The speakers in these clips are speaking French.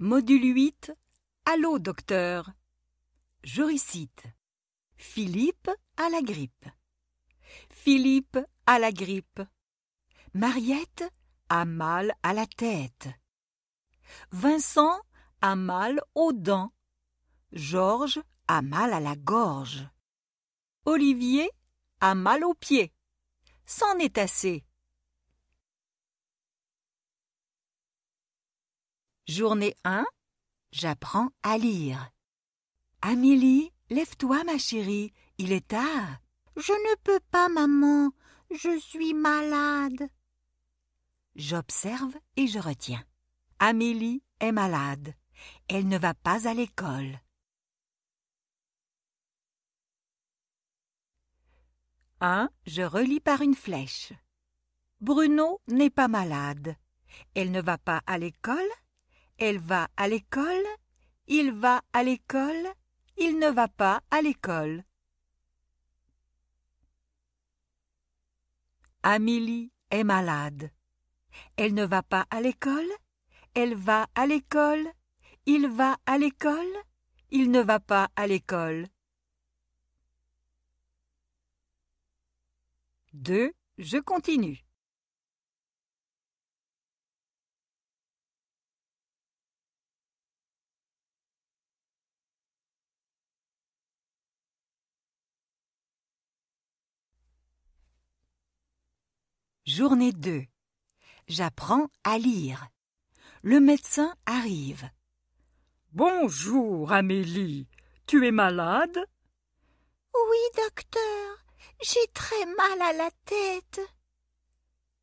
Module 8 Allô, docteur Je récite. Philippe a la grippe. Philippe a la grippe. Mariette a mal à la tête. Vincent a mal aux dents. Georges a mal à la gorge. Olivier a mal aux pieds. C'en est assez. Journée 1 J'apprends à lire. Amélie, lève-toi, ma chérie, il est tard. Je ne peux pas, maman, je suis malade. J'observe et je retiens. Amélie est malade. Elle ne va pas à l'école. Un, Je relis par une flèche. Bruno n'est pas malade. Elle ne va pas à l'école elle va à l'école, il va à l'école, il ne va pas à l'école. Amélie est malade. Elle ne va pas à l'école, elle va à l'école, il va à l'école, il ne va pas à l'école. 2. Je continue. Journée 2. J'apprends à lire. Le médecin arrive. Bonjour, Amélie. Tu es malade Oui, docteur. J'ai très mal à la tête.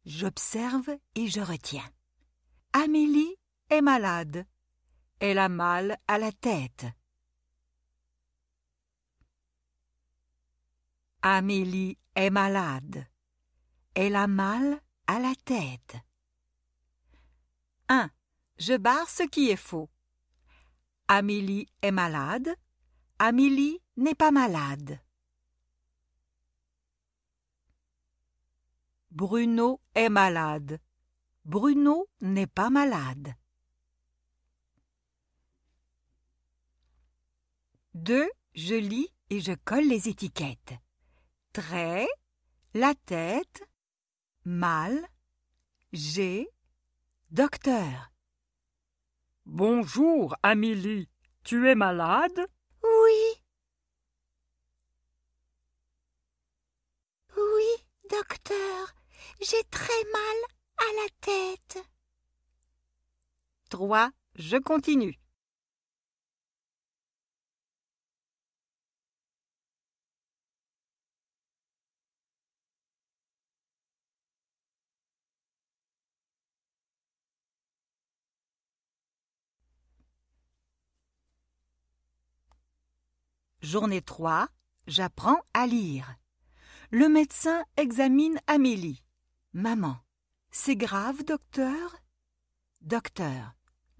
J'observe et je retiens. Amélie est malade. Elle a mal à la tête. Amélie est malade. Elle a mal à la tête. 1. Je barre ce qui est faux. Amélie est malade. Amélie n'est pas malade. Bruno est malade. Bruno n'est pas malade. 2. Je lis et je colle les étiquettes. Trait, la tête, mal, j'ai, docteur. Bonjour, Amélie. Tu es malade Oui. Oui, docteur. J'ai très mal à la tête. Trois. Je continue. Journée 3. J'apprends à lire. Le médecin examine Amélie. Maman. C'est grave, docteur Docteur.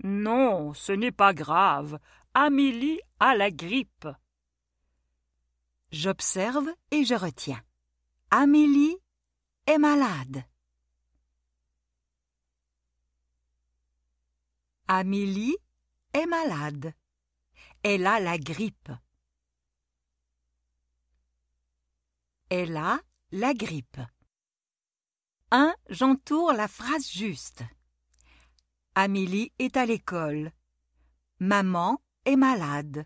Non, ce n'est pas grave. Amélie a la grippe. J'observe et je retiens. Amélie est malade. Amélie est malade. Elle a la grippe. Elle a la grippe. 1. J'entoure la phrase juste. Amélie est à l'école. Maman est malade.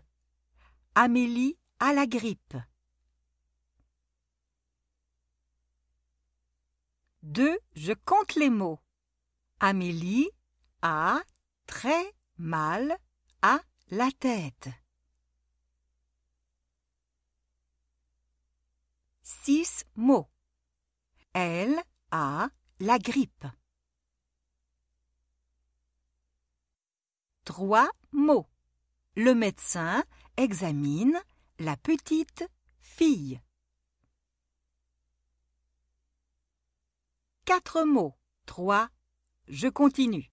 Amélie a la grippe. 2. Je compte les mots. Amélie a très mal à la tête. six mots. Elle a la grippe. Trois mots. Le médecin examine la petite fille. Quatre mots. Trois. Je continue.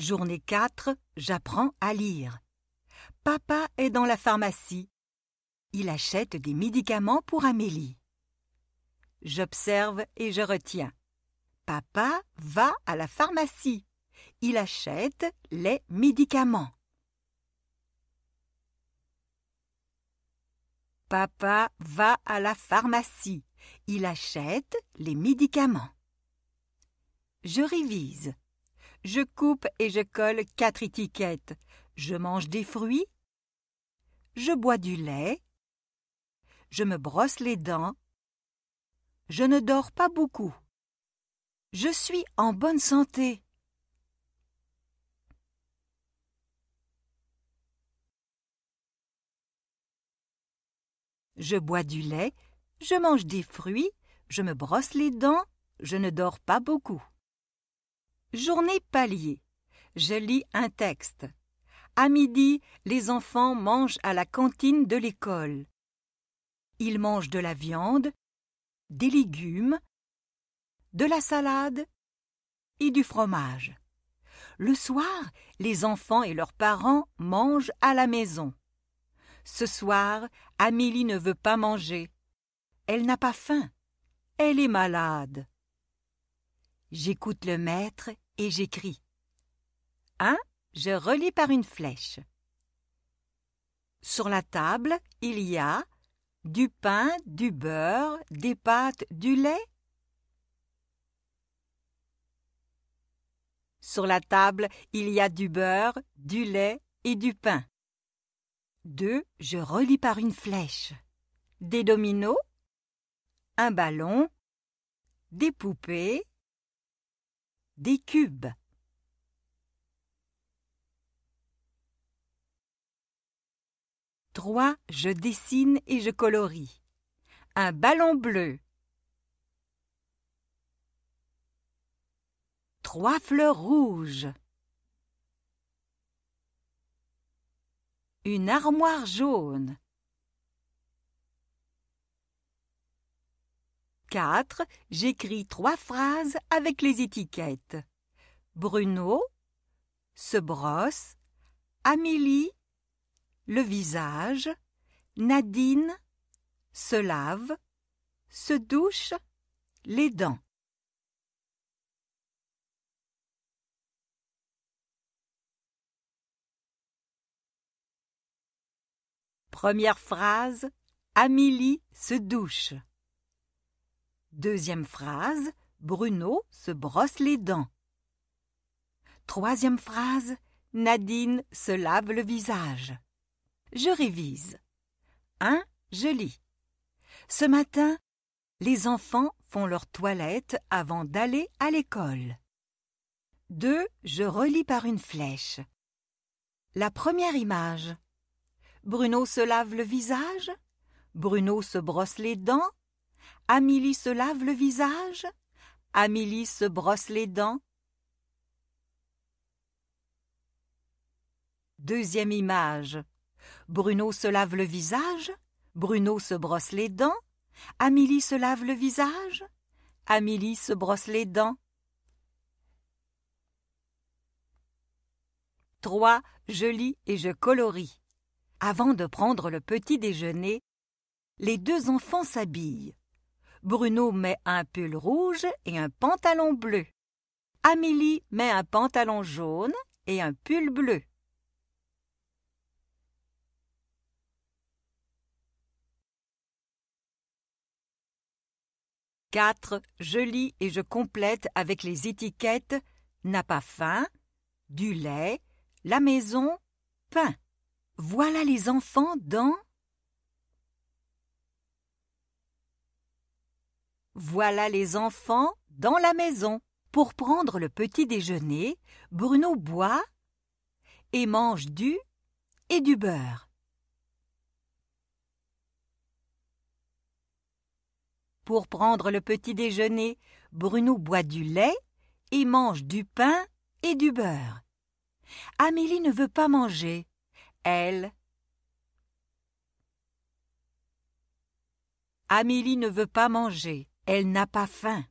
Journée 4. J'apprends à lire. Papa est dans la pharmacie. Il achète des médicaments pour Amélie. J'observe et je retiens. Papa va à la pharmacie. Il achète les médicaments. Papa va à la pharmacie. Il achète les médicaments. Je révise je coupe et je colle quatre étiquettes. Je mange des fruits. Je bois du lait. Je me brosse les dents. Je ne dors pas beaucoup. Je suis en bonne santé. Je bois du lait, je mange des fruits, je me brosse les dents, je ne dors pas beaucoup. Journée palier. Je lis un texte. À midi, les enfants mangent à la cantine de l'école. Ils mangent de la viande, des légumes, de la salade et du fromage. Le soir, les enfants et leurs parents mangent à la maison. Ce soir, Amélie ne veut pas manger. Elle n'a pas faim. Elle est malade. J'écoute le maître et j'écris. Un, Je relis par une flèche. Sur la table, il y a du pain, du beurre, des pâtes, du lait. Sur la table, il y a du beurre, du lait et du pain. Deux, Je relis par une flèche. Des dominos, un ballon, des poupées, des cubes. Trois, Je dessine et je colorie. Un ballon bleu. Trois fleurs rouges. Une armoire jaune. 4. J'écris trois phrases avec les étiquettes. Bruno se brosse. Amélie le visage. Nadine se lave. Se douche les dents. Première phrase Amélie se douche. Deuxième phrase, Bruno se brosse les dents. Troisième phrase, Nadine se lave le visage. Je révise. 1. Je lis. Ce matin, les enfants font leur toilette avant d'aller à l'école. 2. Je relis par une flèche. La première image. Bruno se lave le visage. Bruno se brosse les dents. Amélie se lave le visage Amélie se brosse les dents Deuxième image. Bruno se lave le visage Bruno se brosse les dents Amélie se lave le visage Amélie se brosse les dents. Trois, Je lis et je colorie. Avant de prendre le petit déjeuner, les deux enfants s'habillent. Bruno met un pull rouge et un pantalon bleu. Amélie met un pantalon jaune et un pull bleu. Quatre, je lis et je complète avec les étiquettes n'a pas faim, du lait, la maison, pain. Voilà les enfants dans Voilà les enfants dans la maison. Pour prendre le petit déjeuner, Bruno boit et mange du et du beurre. Pour prendre le petit déjeuner, Bruno boit du lait et mange du pain et du beurre. Amélie ne veut pas manger. Elle. Amélie ne veut pas manger. Elle n'a pas faim.